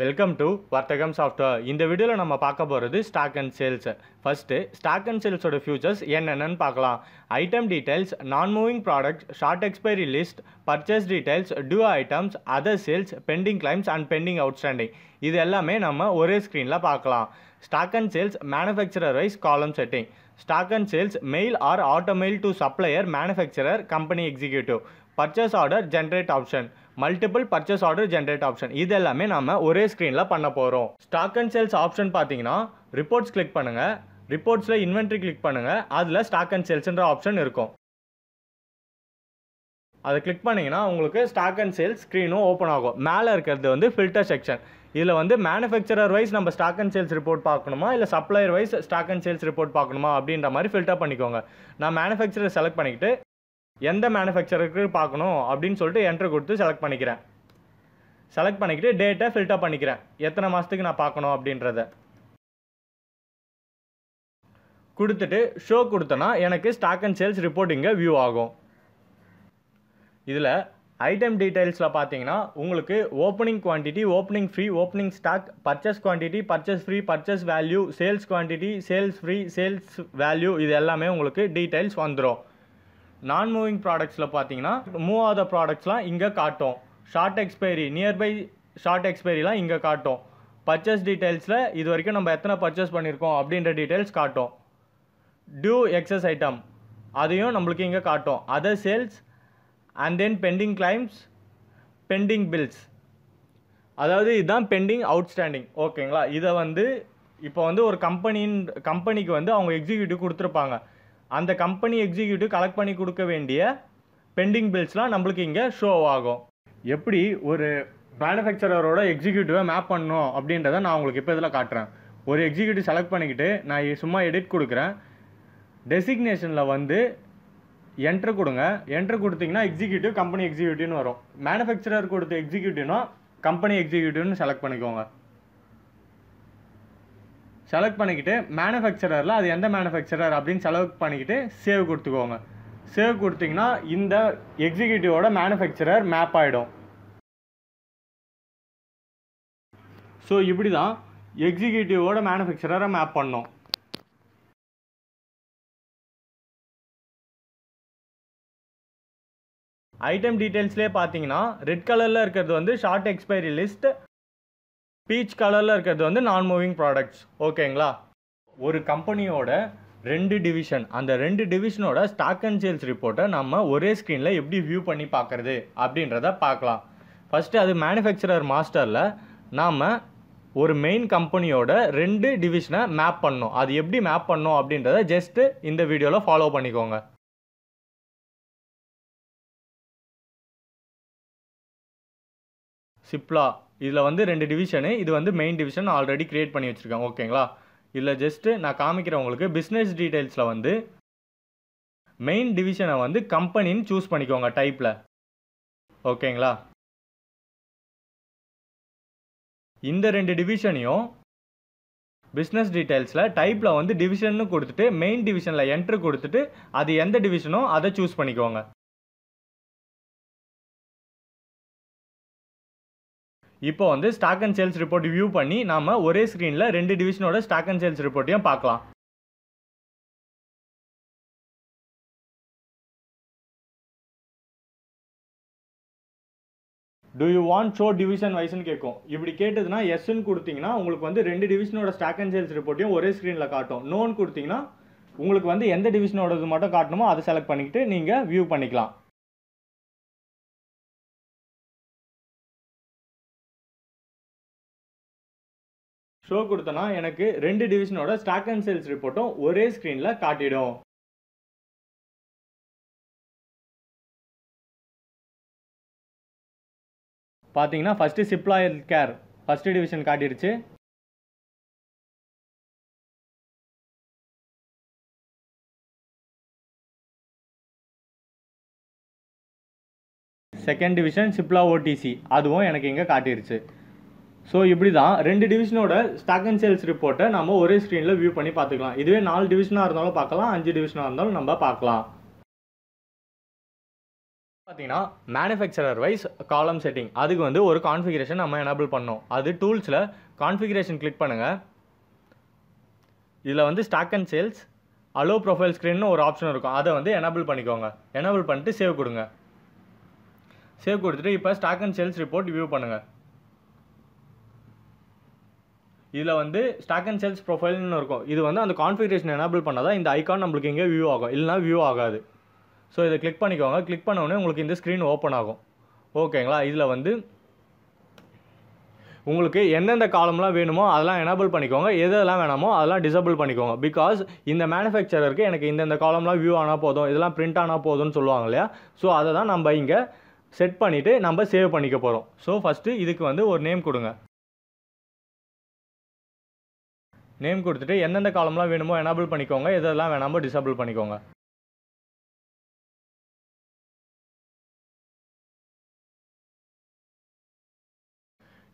welcome to வர்த்தகம் software இந்த வீடியோவில் நம்ம பார்க்க போகிறது stock and sales first stock and சேல்ஸோட ஃபியூச்சர்ஸ் என்னென்னு பார்க்கலாம் item details non moving product short expiry list purchase details to items other sales pending claims and pending outstanding இது எல்லாமே நம்ம ஒரே ஸ்க்ரீனில் பார்க்கலாம் stock and sales manufacturer wise column setting stock and sales mail or auto mail to supplier manufacturer company executive purchase order generate option multiple purchase order generate option இது எல்லாமே நம்ம ஒரே ஸ்க்ரீனில் பண்ண போகிறோம் ஸ்டாக் அண்ட் சேல்ஸ் ஆப்ஷன் பார்த்தீங்கன்னா reports click பண்ணுங்கள் ரிப்போர்ட்ஸில் இன்வென்ட்ரி கிளிக் பண்ணுங்கள் அதில் ஸ்டாக் அண்ட் சேல்ஸ்ன்ற ஆப்ஷன் இருக்கும் அதை கிளிக் பண்ணிங்கன்னா உங்களுக்கு ஸ்டாக் அண்ட் சேல்ஸ் ஸ்க்ரீனும் ஓப்பன் ஆகும் மேலே இருக்கிறது வந்து ஃபில்டர் செக்ஷன் இதில் வந்து மேனுஃபேக்சரர் வைஸ் நம்ம ஸ்டாக் அண்ட் சேல்ஸ் ரிப்போர்ட் பார்க்கணுமா இல்லை supplier wise stock and sales report பார்க்கணுமா அப்படின்ற மாதிரி ஃபில்டர் பண்ணிக்கோங்க நான் மேனுஃபேக்சரர் செலக்ட் பண்ணிக்கிட்டு எந்த மேனுஃபேக்சருக்கு பார்க்கணும் அப்படின்னு சொல்லிட்டு என்ட்ரு கொடுத்து செலக்ட் பண்ணிக்கிறேன் செலக்ட் பண்ணிக்கிட்டு டேட்டை ஃபில்டர் பண்ணிக்கிறேன் எத்தனை மாதத்துக்கு நான் பார்க்கணும் அப்படின்றத கொடுத்துட்டு ஷோ கொடுத்தனா எனக்கு ஸ்டாக் அண்ட் சேல்ஸ் ரிப்போர்ட்டிங்க வியூ ஆகும் இதில் ஐட்டம் டீட்டெயில்ஸில் பார்த்தீங்கன்னா உங்களுக்கு opening quantity opening free opening stock purchase quantity purchase free purchase value sales quantity sales free sales value இது எல்லாமே உங்களுக்கு டீட்டெயில்ஸ் வந்துடும் நான் மூவிங் ப்ராடக்ட்ஸில் பார்த்தீங்கன்னா மூவ் ஆகாத ப்ராடக்ட்ஸ்லாம் இங்கே காட்டும் ஷார்ட் எக்ஸ்பைரி நியர்பை ஷார்ட் எக்ஸ்பைரிலாம் இங்கே காட்டும் பர்ச்சேஸ் டீட்டெயில்ஸில் இது வரைக்கும் நம்ம எத்தனை பர்ச்சேஸ் பண்ணியிருக்கோம் அப்படின்ற டீட்டெயில்ஸ் காட்டும் டியூ எக்ஸஸ் ஐட்டம் அதையும் நம்மளுக்கு இங்கே காட்டும் other sales and then pending claims pending bills அதாவது இதுதான் பெண்டிங் அவுட்ஸ்டாண்டிங் ஓகேங்களா இதை வந்து இப்போ வந்து ஒரு கம்பெனின் கம்பெனிக்கு வந்து அவங்க எக்ஸிக்யூட்டிவ் கொடுத்துருப்பாங்க அந்த கம்பெனி எக்ஸிக்யூட்டிவ் கலெக்ட் பண்ணி கொடுக்க வேண்டிய பெண்டிங் பில்ஸ்லாம் நம்மளுக்கு இங்கே ஷோ ஆகும் எப்படி ஒரு மேனுஃபேக்சரோட எக்ஸிக்யூட்டிவை மேப் பண்ணணும் அப்படின்றத நான் உங்களுக்கு இப்போ இதில் காட்டுறேன் ஒரு எக்ஸிக்யூட்டிவ் செலக்ட் பண்ணிக்கிட்டு நான் சும்மா எடிட் கொடுக்குறேன் டெசிக்னேஷனில் வந்து என்ட்ரு கொடுங்க என்ட்ரு கொடுத்தீங்கன்னா எக்ஸிக்யூட்டிவ் கம்பெனி எக்ஸிக்யூட்டிவ்னு வரும் மேனுஃபேக்சரர் கொடுத்த எக்ஸிக்யூட்டிவ்னா கம்பெனி எக்ஸிக்யூட்டிவ்னு செலக்ட் பண்ணிக்கோங்க செலக்ட் பண்ணிக்கிட்டு மேனுஃபேக்சரரில் அது எந்த மேனுஃபேக்சரர் அப்படின்னு செலக்ட் பண்ணிக்கிட்டு சேவ் கொடுத்துக்கோங்க சேவ் கொடுத்தீங்கன்னா இந்த எக்ஸிக்யூட்டிவோட மேனுஃபேக்சரர் மேப் ஆகிடும் ஸோ இப்படி தான் எக்ஸிக்யூட்டிவோட மேனுஃபேக்சரரை மேப் பண்ணோம் ஐட்டம் டீட்டெயில்ஸ்லேயே பார்த்தீங்கன்னா ரெட் கலரில் இருக்கிறது வந்து ஷார்ட் எக்ஸ்பைரி லிஸ்ட் பீச் கலரில் இருக்கிறது வந்து நான் மூவிங் ப்ராடக்ட்ஸ் ஓகேங்களா ஒரு கம்பெனியோட ரெண்டு டிவிஷன் அந்த ரெண்டு டிவிஷனோட ஸ்டாக் அண்ட் சேல்ஸ் ரிப்போர்ட்டை நம்ம ஒரே ஸ்க்ரீனில் எப்படி வியூ பண்ணி பார்க்குறது அப்படின்றத பார்க்கலாம் ஃபஸ்ட்டு அது மேனுஃபேக்சரர் மாஸ்டரில் நாம் ஒரு மெயின் கம்பெனியோட ரெண்டு டிவிஷனை மேப் பண்ணோம் அது எப்படி மேப் பண்ணோம் அப்படின்றத ஜஸ்ட்டு இந்த வீடியோவில் ஃபாலோ பண்ணிக்கோங்க சிப்லா இதில் வந்து ரெண்டு டிவிஷனு இது வந்து மெயின் டிவிஷன் ஆல்ரெடி க்ரியேட் பண்ணி வச்சுருக்கேன் ஓகேங்களா இதில் ஜஸ்ட்டு நான் காமிக்கிறேன் உங்களுக்கு பிஸ்னஸ் டீட்டெயில்ஸில் வந்து மெயின் டிவிஷனை வந்து கம்பெனின்னு சூஸ் பண்ணிக்கோங்க டைப்பில் ஓகேங்களா இந்த ரெண்டு டிவிஷனையும் பிஸ்னஸ் டீட்டெயில்ஸில் டைப்பில் வந்து டிவிஷன்னு கொடுத்துட்டு மெயின் டிவிஷனில் என்ட்ரு கொடுத்துட்டு அது எந்த டிவிஷனோ அதை சூஸ் பண்ணிக்கோங்க இப்போ வந்து stock and sales report view பண்ணி நாம் ஒரே ஸ்க்ரீனில் ரெண்டு டிவிஷனோட ஸ்டாக் அண்ட் சேல்ஸ் ரிப்போர்ட்டையும் பார்க்கலாம் do you want show division வைஸ்னு கேட்கும் இப்படி கேட்டதுன்னா எஸ்ன்னு கொடுத்தீங்கன்னா உங்களுக்கு வந்து ரெண்டு டிவிஷனோட ஸ்டாக் அண்ட் சேல்ஸ் ரிப்போர்ட்டையும் ஒரே ஸ்க்ரீனில் காட்டும் நோன் கொடுத்தீங்கன்னா உங்களுக்கு வந்து எந்த டிவிஷனோடது மட்டும் காட்டணுமோ அதை செலக்ட் பண்ணிக்கிட்டு நீங்கள் வியூ பண்ணிக்கலாம் ஷோ கொடுத்தனா எனக்கு ரெண்டு டிவிஷனோட ஸ்டாக் அண்ட் சேல்ஸ் ரிப்போர்ட்டும் ஒரே ஸ்க்ரீனில் காட்டிடும் பார்த்தீங்கன்னா first Cipla health care first division காட்டிடுச்சு செகண்ட் டிவிஷன் சிப்லா ஓடிசி அதுவும் எனக்கு இங்கே காட்டிடுச்சு ஸோ இப்படி தான் ரெண்டு டிவிஷனோட ஸ்டாக் அண்ட் சேல்ஸ் ரிப்போர்ட்டை நம்ம ஒரே ஸ்க்ரீனில் வியூ பண்ணி பார்த்துக்கலாம் இதுவே நாலு டிவிஷனாக இருந்தாலும் பார்க்கலாம் அஞ்சு டிவிஷனாக இருந்தாலும் நம்ம பார்க்கலாம் பார்த்தீங்கன்னா மேனுஃபேக்சரர் வைஸ் காலம் செட்டிங் அதுக்கு வந்து ஒரு கான்ஃபிகரேஷன் நம்ம எனபிள் பண்ணோம் அது டூல்ஸில் கான்ஃபிகரேஷன் கிளிக் பண்ணுங்கள் இதில் வந்து stock and sales allow profile ஸ்க்ரீன்னு ஒரு ஆப்ஷன் இருக்கும் அதை வந்து எனபிள் பண்ணிக்கோங்க எனபிள் பண்ணிட்டு சேவ் கொடுங்க சேவ் கொடுத்துட்டு இப்போ stock and sales report view பண்ணுங்கள் இதில் வந்து ஸ்டாக் அண்ட் சேல்ஸ் ப்ரொஃபைல்னு இருக்கும் இது வந்து அந்த கான்ஃபிகரேஷன் எனபிள் பண்ணால் தான் இந்த ஐக்கான் நம்மளுக்கு இங்கே வியூ ஆகும் இல்லைனா வியூ ஆகாது ஸோ இதை கிளிக் பண்ணிக்கோங்க கிளிக் பண்ணோடனே உங்களுக்கு இந்த ஸ்க்ரீன் ஓப்பன் ஆகும் ஓகேங்களா இதில் வந்து உங்களுக்கு எந்தெந்த காலம்லாம் வேணுமோ அதெல்லாம் எனபிள் பண்ணிக்கோங்க எதெல்லாம் வேணாமோ அதெல்லாம் டிசபிள் பண்ணிக்கோங்க பிகாஸ் இந்த மேனுஃபேக்சரருக்கு எனக்கு இந்தந்த காலம்லாம் வியூ ஆனால் போதும் இதெல்லாம் பிரிண்ட் ஆனால் போதும்னு சொல்லுவாங்க இல்லையா ஸோ அதை தான் நம்ம இங்கே செட் பண்ணிவிட்டு நம்ம சேவ் பண்ணிக்க போகிறோம் ஸோ ஃபஸ்ட்டு இதுக்கு வந்து ஒரு நேம் கொடுங்க நேம் கொடுத்துட்டு எந்தெந்த காலம்லாம் வேணுமோ எனேபிள் பண்ணிக்கோங்க எதெல்லாம் வேணாமோ டிசேபிள் பண்ணிக்கோங்க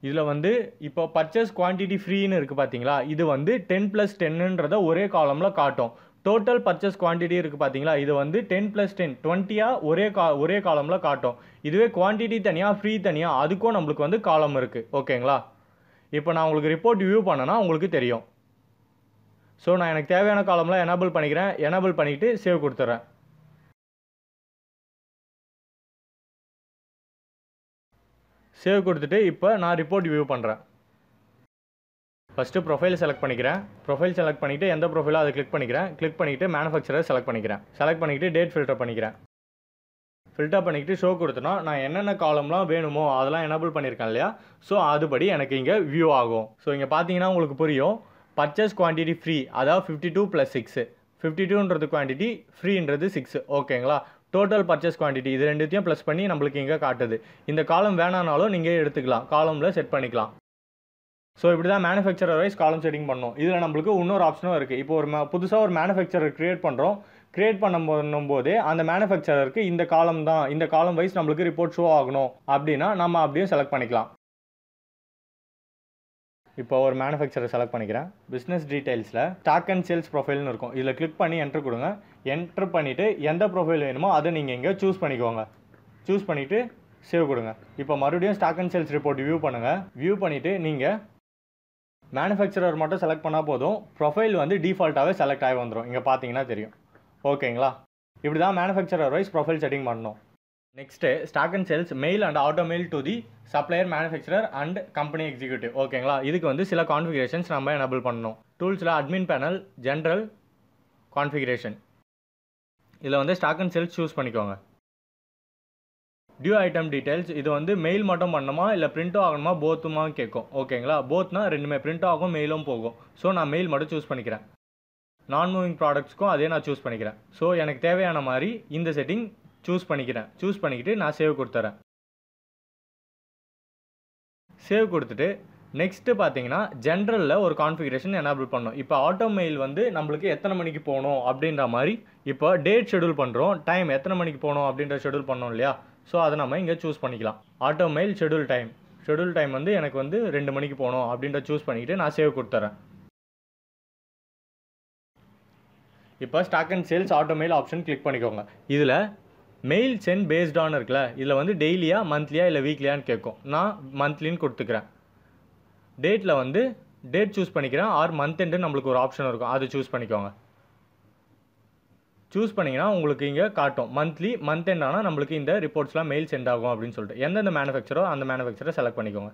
இதில் வந்து இப்போ பர்ச்சேஸ் குவான்டிட்டி ஃப்ரீன்னு இருக்குது பார்த்தீங்களா இது வந்து டென் ப்ளஸ் டென்னுன்றதை ஒரே காலமில் காட்டும் டோட்டல் பர்ச்சேஸ் குவான்டிட்டி இருக்குது பார்த்தீங்களா இது வந்து டென் ப்ளஸ் டென் டுவெண்ட்டியாக ஒரே கா ஒரே காலமில் காட்டும் இதுவே குவான்டிட்டி தனியாக ஃப்ரீ தனியாக அதுக்கும் நம்மளுக்கு வந்து காலம் இருக்குது ஓகேங்களா இப்போ நான் உங்களுக்கு ரிப்போர்ட் வியூ பண்ணேன்னா உங்களுக்கு தெரியும் ஸோ நான் எனக்கு தேவையான காலம்லாம் எனேபிள் பண்ணிக்கிறேன் எனேபிள் பண்ணிக்கிட்டு சேவ் கொடுத்துட்றேன் சேவ் கொடுத்துட்டு இப்போ நான் ரிப்போர்ட் வியூ பண்ணுறேன் ஃபஸ்ட்டு ப்ரொஃபைல் செலக்ட் பண்ணிக்கிறேன் ப்ரொஃபைல் செலக்ட் பண்ணிவிட்டு எந்த ப்ரொஃபைலோ அதை கிளிக் பண்ணிக்கிறேன் கிளிக் பண்ணிவிட்டு மேனுஃபேக்சரை செலக்ட் பண்ணிக்கிறேன் செலக்ட் பண்ணிவிட்டு டேட் ஃபில்டர் பண்ணிக்கிறேன் ஃபில்டர் பண்ணிக்கிட்டு ஷோ கொடுத்தனா நான் என்னென்ன காலம்லாம் வேணுமோ அதெல்லாம் எனேபிள் பண்ணியிருக்கேன் இல்லையா ஸோ அதுபடி எனக்கு இங்கே வியூ ஆகும் ஸோ இங்கே பார்த்தீங்கன்னா உங்களுக்கு புரியும் பர்ச்சேஸ் குவான்டிட்டி ஃப்ரீ அதாவது fifty two plus six fifty டூன்றது குவான்டிட்டி ஃப்ரீன்றது சிக்ஸ் ஓகேங்களா டோட்டல் பர்ச்சேஸ் குவான்டிட்டி இது ரெண்டுத்தையும் ப்ளஸ் பண்ணி நம்மளுக்கு இங்கே காட்டுது இந்த காலம் வேணானாலும் நீங்கள் எடுத்துக்கலாம் காலமில் செட் பண்ணிக்கலாம் ஸோ இப்படி தான் மேனுஃபேக்சரர் வைஸ் காலம் செட்டிங் பண்ணோம் இதில் நம்மளுக்கு இன்னொரு ஆப்ஷனும் இருக்குது இப்போ ஒரு புதுசாக ஒரு மேனுஃபேக்சரர் க்ரியேட் பண்ணுறோம் க்ரியேட் பண்ணும் போதே அந்த மேனுஃபேக்சரருக்கு இந்த காலம் தான் இந்த காலம் வைஸ் நம்மளுக்கு ரிப்போர்ட் ஷோ ஆகணும் அப்படின்னா நம்ம அப்படியே செலக்ட் பண்ணிக்கலாம் இப்போ ஒரு மேனுஃபேக்சரை செலக்ட் பண்ணிக்கிறேன் பிஸ்னஸ் டீட்டெயில்ஸில் ஸ்டாக் அண்ட் சேல்ஸ் ப்ரொஃபைல்னு இருக்கும் இதில் கிளிக் பண்ணி என்ட்ரு கொடுங்க என்ட்ரு பண்ணிவிட்டு எந்த ப்ரொஃபைல் வேணுமோ அதை நீங்கள் இங்கே சூஸ் பண்ணிக்கோங்க சூஸ் பண்ணிவிட்டு சேவ் கொடுங்க இப்போ மறுபடியும் stock and sales report view பண்ணுங்கள் வியூ பண்ணிவிட்டு நீங்கள் மேனுஃபேக்சரர் மட்டும் செலக்ட் பண்ணால் போதும் ப்ரொஃபைல் வந்து டிஃபால்ட்டாகவே செலக்ட் ஆகி வந்துடும் இங்கே பார்த்தீங்கன்னா தெரியும் ஓகேங்களா இப்படி தான் மேனுஃபேக்சரர் வைஸ் ப்ரொஃபைல் செட்டிங் பண்ணணும் next stock and sales mail and auto mail to the supplier manufacturer and company executive ஓகேங்களா இதுக்கு வந்து சில கான்ஃபிகரேஷன்ஸ் நம்ம எனபிள் பண்ணணும் டூல்ஸில் அட்மின் பேனல் ஜென்ரல் கான்ஃபிகரேஷன் இதில் வந்து ஸ்டாக் அண்ட் செல்ஸ் சூஸ் பண்ணிக்கோங்க டியூ ஐட்டம் டீட்டெயில்ஸ் இது வந்து மெயில் மட்டும் பண்ணணுமா இல்லை பிரிண்ட்டும் ஆகணுமா போத்துமா கேட்கும் ஓகேங்களா போத்னா ரெண்டுமே பிரிண்ட் ஆகும் மெயிலும் போகும் ஸோ நான் மெயில் மட்டும் சூஸ் பண்ணிக்கிறேன் நான் மூவிங் ப்ராடக்ட்ஸ்க்கும் அதே நான் சூஸ் பண்ணிக்கிறேன் ஸோ எனக்கு தேவையான மாதிரி இந்த செட்டிங் சூஸ் பண்ணிக்கிறேன் சூஸ் பண்ணிக்கிட்டு நான் சேவ் கொடுத்துறேன் சேவ் கொடுத்துட்டு நெக்ஸ்ட்டு பார்த்தீங்கன்னா ஜென்ரலில் ஒரு கான்ஃபிகரேஷன் எனேபிள் பண்ணோம் இப்போ ஆட்டோ மெயில் வந்து நம்மளுக்கு எத்தனை மணிக்கு போகணும் அப்படின்ற மாதிரி இப்போ டேட் ஷெடியூல் பண்ணுறோம் டைம் எத்தனை மணிக்கு போகணும் அப்படின்ற ஷெடியூல் பண்ணோம் இல்லையா ஸோ அதை நம்ம இங்கே சூஸ் பண்ணிக்கலாம் auto mail schedule time schedule time வந்து எனக்கு வந்து ரெண்டு மணிக்கு போகணும் அப்படின்ற சூஸ் பண்ணிக்கிட்டு நான் சேவ் கொடுத்துறேன் இப்போ stock and sales auto mail option click பண்ணிக்கோங்க இதில் மெயில் சென்ட் பேஸ்ட் ஆன் இருக்குல்ல இதில் வந்து டெய்லியாக மந்த்லியாக இல்லை வீக்லியான்னு கேட்கும் நான் மந்த்லின்னு கொடுத்துக்கிறேன் டேட்டில் வந்து டேட் சூஸ் பண்ணிக்கிறேன் ஆர் மந்த் எண்டு நம்மளுக்கு ஒரு ஆப்ஷன் இருக்கும் அதை சூஸ் பண்ணிக்கோங்க சூஸ் பண்ணிங்கன்னா உங்களுக்கு இங்கே காட்டும் மந்த்லி மந்த் எண்ட் ஆனால் நம்மளுக்கு இந்த ரிப்போர்ட்ஸ்லாம் மெயில் சென்ட் ஆகும் அப்படின்னு சொல்லிட்டு எந்தெந்த மேனுஃபேக்சரோ அந்த மேனுஃபேக்சரை செலக்ட் பண்ணிக்கோங்க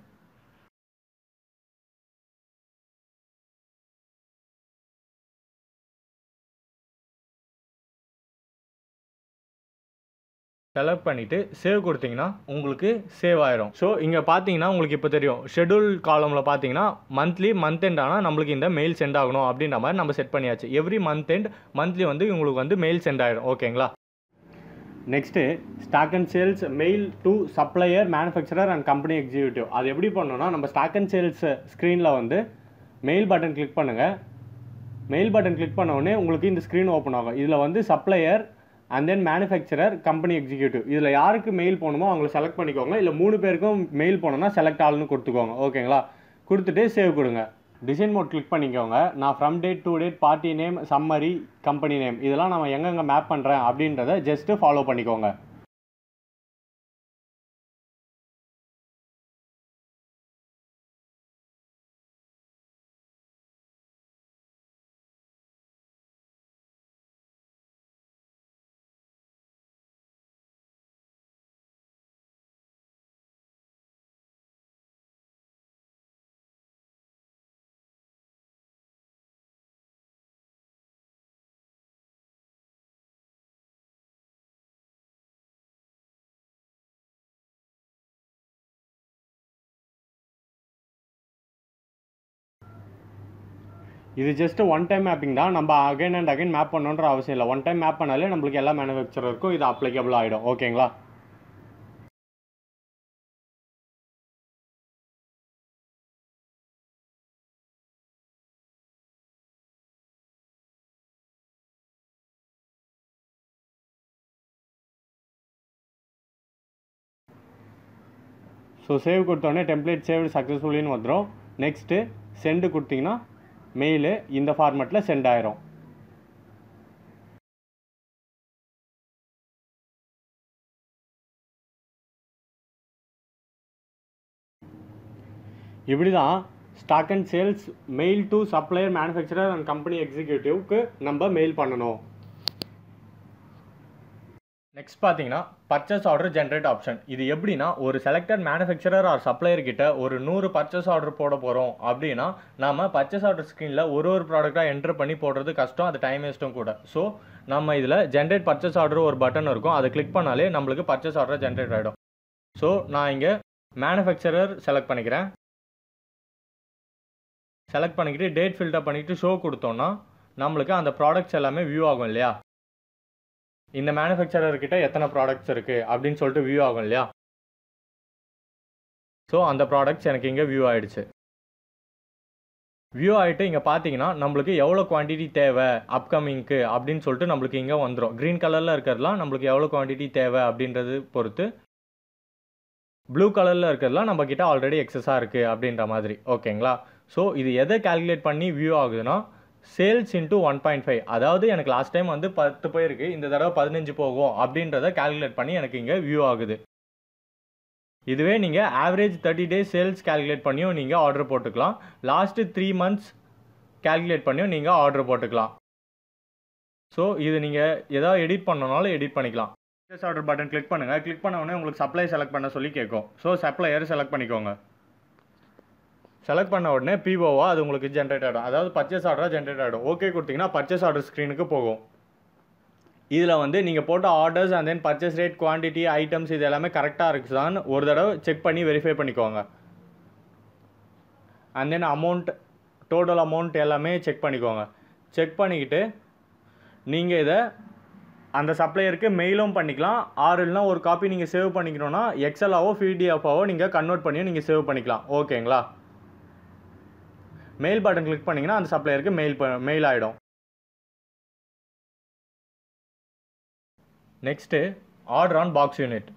செலக்ட் பண்ணிவிட்டு சேவ் கொடுத்தீங்கன்னா உங்களுக்கு சேவ் ஆயிரும் ஸோ இங்கே பார்த்தீங்கன்னா உங்களுக்கு இப்போ தெரியும் ஷெடியூல் காலமில் பார்த்தீங்கன்னா மந்த்லி மந்த் எண்ட் ஆனால் நம்மளுக்கு இந்த மெயில் சென்ட் ஆகணும் அப்படின்ற மாதிரி நம்ம செட் பண்ணியாச்சு எவ்ரி மந்த் எண்ட் மந்த்லி வந்து உங்களுக்கு வந்து மெயில் சென்ட் ஆயிரும் ஓகேங்களா next stock and sales mail to supplier manufacturer and company executive அது எப்படி பண்ணோன்னா நம்ம ஸ்டாக் அண்ட் சேல்ஸ் ஸ்க்ரீனில் வந்து மெயில் பட்டன் கிளிக் பண்ணுங்கள் மெயில் பட்டன் கிளிக் பண்ண உடனே உங்களுக்கு இந்த ஸ்க்ரீன் ஓப்பன் ஆகும் இதில் வந்து supplier and then manufacturer company executive இதில் யாருக்கு மெயில் போகணுமோ அவங்கள செலக்ட் பண்ணிக்கோங்க இல்லை மூணு பேருக்கும் மெயில் போனோம்னா செலக்ட் ஆளுன்னு கொடுத்துக்கோங்க ஓகேங்களா கொடுத்துட்டு சேவ் கொடுங்க டிசைன் மோட் கிளிக் பண்ணிக்கோங்க நான் from date to date party name summary company name இதெல்லாம் நம்ம எங்கெங்கே மேப் பண்ணுறேன் அப்படின்றத ஜஸ்ட்டு ஃபாலோ பண்ணிக்கோங்க இது ஜஸ்ட் ஒன் டைம் மேப்பிங் தான் நம்ம அகைன் அண்ட் அகைன் மேப் பண்ணணுன்ற அவசியம் இல்லை ஒன் டைம் மேப் பண்ணாலே நம்மளுக்கு எல்லா மேனுஃபேக்சரருக்கும் இது அப்ளிகபிள் ஆகிடும் ஓகேங்களா ஸோ சேவ் கொடுத்தோடனே டெம்ப்ளேட் சேவ் சக்ஸஸ்ஃபுல்லின்னு வந்துடும் நெக்ஸ்ட்டு சென்டு கொடுத்தீங்கன்னா மெயிலு இந்த ஃபார்மெட்டில் சென்ட் ஆயிரும் இப்படி தான் stock and sales mail to supplier manufacturer and company எக்ஸிக்யூட்டிவ்க்கு நம்ம மெயில் பண்ணணும் நெக்ஸ்ட் பார்த்தீங்கன்னா பர்ச்சேஸ் ஆர்டர் ஜென்ரேட் ஆப்ஷன் இது எப்படின்னா ஒரு செலக்டட் மேனுஃபேக்சரர் ஆர் சப்ளையர் கிட்ட ஒரு நூறு பர்ச்சேஸ் ஆர்டர் போட போகிறோம் அப்படின்னா நம்ம பர்ச்சேஸ் ஆர்டர் ஸ்க்ரீனில் ஒரு ஒரு ப்ராடக்டாக என்ட்ரு பண்ணி போடுறது கஷ்டம் அது டைம் வேஸ்ட்டும் கூட ஸோ நம்ம இதில் ஜென்ரேட் பர்ச்சேஸ் ஆர்டர் ஒரு பட்டன் இருக்கும் அதை கிளிக் பண்ணாலே நம்மளுக்கு பர்ச்சேஸ் ஆர்டர் ஜென்ரேட் ஆகிடும் ஸோ நான் இங்கே மேனுஃபேக்சரர் செலக்ட் பண்ணிக்கிறேன் செலக்ட் பண்ணிக்கிட்டு டேட் ஃபில்டர் பண்ணிக்கிட்டு ஷோ கொடுத்தோன்னா நம்மளுக்கு அந்த ப்ராடக்ட்ஸ் எல்லாமே வியூ ஆகும் இல்லையா இந்த மேனுஃபேக்சரர்கிட்ட எத்தனை ப்ராடக்ட்ஸ் இருக்குது அப்படின்னு சொல்லிட்டு வியூ ஆகும் இல்லையா ஸோ அந்த ப்ராடக்ட்ஸ் எனக்கு இங்கே வியூ ஆகிடுச்சு வியூ ஆகிட்டு இங்கே பார்த்தீங்கன்னா நம்மளுக்கு எவ்வளோ குவான்டிட்டி தேவை அப்கமிங்க்கு அப்படின்னு சொல்லிட்டு நம்மளுக்கு இங்கே வந்துடும் க்ரீன் கலரில் இருக்கிறதுலாம் நம்மளுக்கு எவ்வளோ குவான்டிட்டி தேவை அப்படின்றது பொறுத்து ப்ளூ கலரில் இருக்கிறதுலாம் நம்மக்கிட்ட ஆல்ரெடி எக்ஸஸாக இருக்குது அப்படின்ற மாதிரி ஓகேங்களா ஸோ இது எதை கால்குலேட் பண்ணி வியூ ஆகுதுன்னா sales into one point five அதாவது எனக்கு லாஸ்ட் டைம் வந்து பத்து போயிருக்கு இந்த தடவை பதினஞ்சு போகும் அப்படின்றத கேல்குலேட் பண்ணி எனக்கு இங்கே வியூ ஆகுது இதுவே நீங்கள் average thirty days sales calculate பண்ணியும் நீங்கள் ஆர்டர் போட்டுக்கலாம் லாஸ்ட்டு த்ரீ மந்த்ஸ் கேல்குலேட் பண்ணியும் நீங்கள் ஆர்டர் போட்டுக்கலாம் ஸோ இது நீங்கள் எதாவது எடிட் பண்ணனாலும் எடிட் பண்ணிக்கலாம் ஆர்டர் பட்டன் கிளிக் பண்ணுங்கள் கிளிக் பண்ண உங்களுக்கு சப்ளை செலக்ட் பண்ண சொல்லி கேட்கும் ஸோ சப்ளையர் செலக்ட் பண்ணிக்கோங்க செலக்ட் பண்ண உடனே பிஓவா அது உங்களுக்கு ஜென்ரேட் ஆகிடும் அதாவது பர்ச்சேஸ் ஆர்டராக ஜென்ரேட் ஆகிடும் ஓகே கொடுத்தீங்கன்னா பர்ச்சேஸ் ஆர்டர் ஸ்க்ரீனுக்கு போகும் இதில் வந்து நீங்கள் போட்ட orders and then purchase rate quantity items இது எல்லாமே கரெக்டாக இருக்குதான்னு ஒரு தடவை செக் பண்ணி வெரிஃபை பண்ணிக்கோங்க and then amount total amount எல்லாமே செக் பண்ணிக்கோங்க செக் பண்ணிக்கிட்டு நீங்கள் இதை அந்த சப்ளையருக்கு மெயிலும் பண்ணிக்கலாம் ஆறு இல்லைனா ஒரு காப்பி நீங்கள் சேவ் பண்ணிக்கணுன்னா எக்ஸலாவோ பிடிஎஃபாவோ நீங்கள் கன்வெர்ட் பண்ணியும் நீங்கள் சேவ் பண்ணிக்கலாம் ஓகேங்களா மெயில் பட்டன் கிளிக் பண்ணிங்கன்னா அந்த சப்ளையருக்கு மெயில் மெயில் ஆகிடும் next order on box unit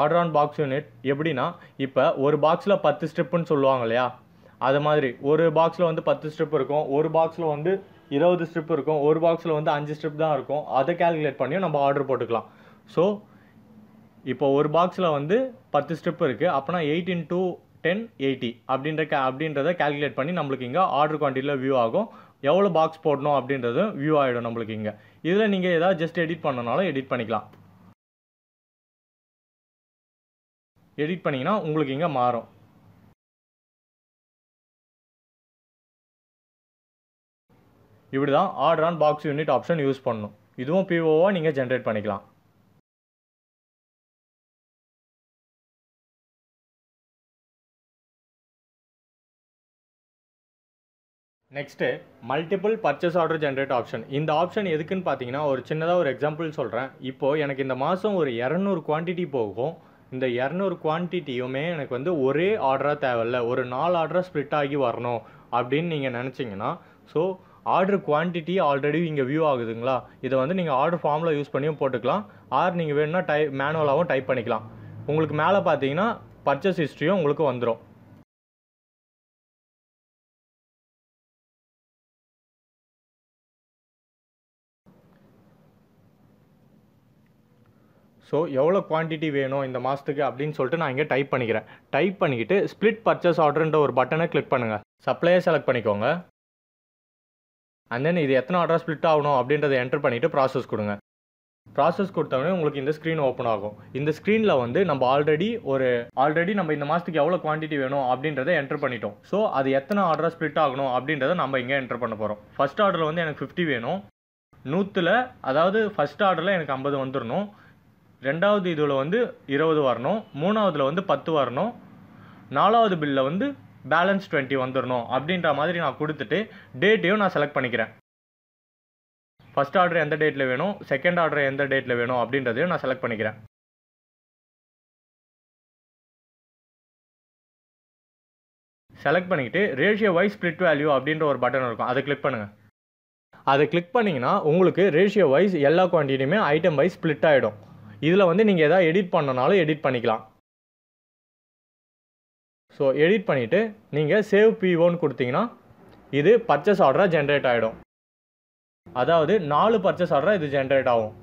order on box unit எப்படின்னா இப்போ ஒரு பாக்ஸில் பத்து ஸ்ட்ரிப்புன்னு சொல்லுவாங்க இல்லையா அது மாதிரி ஒரு பாக்ஸில் வந்து பத்து ஸ்ட்ரிப் இருக்கும் ஒரு பாக்ஸில் வந்து இருபது ஸ்ட்ரிப் இருக்கும் ஒரு பாக்ஸில் வந்து அஞ்சு ஸ்ட்ரிப் தான் இருக்கும் அதை கேல்குலேட் பண்ணியும் நம்ம ஆர்டர் போட்டுக்கலாம் ஸோ இப்போ ஒரு பாக்ஸில் வந்து பத்து ஸ்ட்ரிப் இருக்குது அப்போனா எயிட் இன்டூ டென் எயிட்டி அப்படின்ற அப்படின்றத கேல்குலேட் பண்ணி நம்மளுக்கு இங்கே ஆர்டர் குவான்டிட்டியில் வியூ ஆகும் எவ்வளோ பாக்ஸ் போடணும் அப்படின்றது வியூ ஆகிடும் நம்மளுக்கு இங்கே இதில் நீங்கள் ஏதாவது ஜஸ்ட் எடிட் பண்ணனாலும் எடிட் பண்ணிக்கலாம் எடிட் பண்ணிங்கன்னா உங்களுக்கு இங்கே மாறும் இப்படி தான் order on box unit option use பண்ணணும் இதுவும் பிஓவாக நீங்கள் ஜென்ரேட் பண்ணிக்கலாம் next multiple purchase order generate option இந்த ஆப்ஷன் எதுக்குன்னு பார்த்தீங்கன்னா ஒரு சின்னதாக ஒரு எக்ஸாம்பிள் சொல்கிறேன் இப்போது எனக்கு இந்த மாதம் ஒரு இரநூறு குவான்டிட்டி போகும் இந்த இரநூறு குவான்டிட்டியுமே எனக்கு வந்து ஒரே ஆர்டராக தேவையில்ல ஒரு நாலு ஆர்டராக ஸ்ப்ளிட் ஆகி வரணும் அப்படின்னு நீங்கள் நினச்சிங்கன்னா ஸோ ஆர்டர் குவான்டிட்டி ஆல்ரெடி இங்கே வியூ ஆகுதுங்களா இதை வந்து நீங்கள் ஆர்டர் ஃபார்மில் யூஸ் பண்ணியும் போட்டுக்கலாம் ஆர் நீங்கள் வேணும்னா டை மேனுவலாகவும் டைப் பண்ணிக்கலாம் உங்களுக்கு மேலே பார்த்தீங்கன்னா பர்ச்சேஸ் ஹிஸ்ட்ரியும் உங்களுக்கு வந்துடும் ஸோ எவ்வளோ குவான்டிட்டி வேணும் இந்த மாதத்துக்கு அப்படின்னு சொல்லிட்டு நான் இங்கே டைப் பண்ணிக்கிறேன் டைப் பண்ணிக்கிட்டு ஸ்ப்ளிட் பர்ச்சேஸ் ஆர்டர்ன்ற ஒரு பட்டனை கிளிக் பண்ணுங்கள் சப்ளையை செலக்ட் பண்ணிக்கோங்க அண்ட் தென் இது எத்தனை ஆர்டர் ஸ்பிளிட் ஆகணும் அப்படின்றத என்டர் பண்ணிவிட்டு ப்ராசஸ் கொடுங்க ப்ராசஸ் கொடுத்தவொடனே உங்களுக்கு இந்த ஸ்க்ரீன் ஓப்பன் ஆகும் இந்த ஸ்க்ரீனில் வந்து நம்ம ஆல்ரெடி ஒரு ஆல்ரெடி நம்ம இந்த மாதத்துக்கு எவ்வளோ குவான்டிட்டி வேணும் அப்படின்றத என்டர் பண்ணிட்டோம் ஸோ அது எத்தனை ஆர்டராக ஸ்பிளிட் ஆகணும் அப்படின்றத நம்ம இங்கே என்டர் பண்ண போகிறோம் ஃபஸ்ட் ஆர்டரில் வந்து எனக்கு ஃபிஃப்டி வேணும் நூற்றில் அதாவது ஃபஸ்ட் ஆர்டரில் எனக்கு ஐம்பது வந்துடணும் ரெண்டாவது இதில் வந்து இருபது வரணும் மூணாவதில் வந்து பத்து வரணும் நாலாவது பில்லில் வந்து பேலன்ஸ் டுவெண்ட்டி வந்துடணும் அப்படின்ற மாதிரி நான் கொடுத்துட்டு டேட்டையும் நான் செலக்ட் பண்ணிக்கிறேன் ஃபஸ்ட் ஆர்டர் எந்த டேட்டில் வேணும் செகண்ட் ஆர்டர் எந்த டேட்டில் வேணும் அப்படின்றதையும் நான் செலக்ட் பண்ணிக்கிறேன் செலக்ட் பண்ணிக்கிட்டு ரேஷியோ வைஸ் ஸ்ப்ளிட் வேல்யூ அப்படின்ற ஒரு பட்டன் இருக்கும் அதை கிளிக் பண்ணுங்கள் அதை கிளிக் பண்ணிங்கன்னா உங்களுக்கு ரேஷியோ வைஸ் எல்லா குவான்டிட்டியுமே ஐட்டம் வைஸ் ஸ்ப்ளிட் ஆகிடும் இதில் வந்து நீங்கள் எதாவது எடிட் பண்ணனாலும் எடிட் பண்ணிக்கலாம் ஸோ எடிட் பண்ணிவிட்டு நீங்கள் சேவ் பிஓன்னு கொடுத்தீங்கன்னா இது பர்ச்சேஸ் ஆர்டராக ஜென்ரேட் ஆகிடும் அதாவது நாலு பர்ச்சேஸ் ஆர்டராக இது ஜென்ரேட் ஆகும்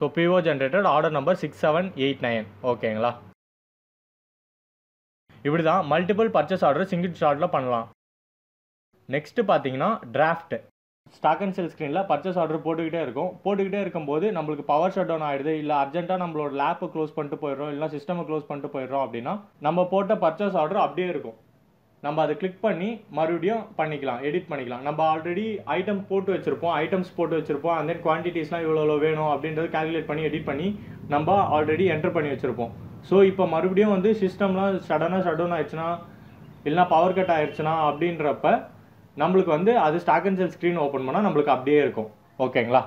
so PO generated order number six seven eight nine ஓகேங்களா இப்படி தான் மல்டிபிள் பர்ச்சேஸ் ஆர்டர் சிங்கிள் ஷார்ட்டில் பண்ணலாம் நெக்ஸ்ட்டு பார்த்தீங்கன்னா டிராஃப்ட்டு ஸ்டாக் அண்ட் செல் ஸ்க்ரீனில் பர்ச்சேஸ் ஆர்டர் போட்டுக்கிட்டே இருக்கும் போட்டுக்கிட்டே இருக்கும்போது நம்மளுக்கு பவர் ஷட் டவுன் ஆகிடுது இல்லை அர்ஜென்ட்டாக நம்மளோட லேப்பை க்ளோஸ் பண்ணிட்டு போயிடுறோம் இல்லை சிஸ்டமை க்ளோஸ் பண்ணிட்டு போயிடுறோம் அப்படின்னா நம்ம போட்ட பர்ச்சேஸ் ஆர்டர் அப்படியே இருக்கும் நம்ம அதை கிளிக் பண்ணி மறுபடியும் பண்ணிக்கலாம் எடிட் பண்ணிக்கலாம் நம்ம ஆல்ரெடி ஐட்டம் போட்டு வச்சுருப்போம் ஐட்டம்ஸ் போட்டு வச்சுருப்போம் அந்த தென் குவான்டிட்டிஸ்லாம் இவ்வளோ இவ்வளோ வேணும் அப்படின்றது கால்குலேட் பண்ணி எடிட் பண்ணி நம்ம ஆல்ரெடி என்டர் பண்ணி வச்சுருப்போம் ஸோ இப்போ மறுபடியும் வந்து சிஸ்டம்லாம் சடனாக ஷட் டவுன் ஆயிடுச்சுன்னா இல்லைனா பவர் கட் ஆயிடுச்சுன்னா அப்படின்றப்ப நம்மளுக்கு வந்து அது stock and sale screen open பண்ணால் நம்மளுக்கு அப்படியே இருக்கும் ஓகேங்களா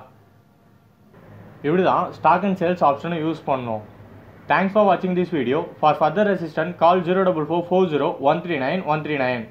இப்படி தான் ஸ்டாக் அண்ட் சேல்ஸ் ஆப்ஷனை யூஸ் பண்ணோம் தேங்க்ஸ் ஃபார் வாட்சிங் this video for further assistant call zero double four four zero one three nine one three nine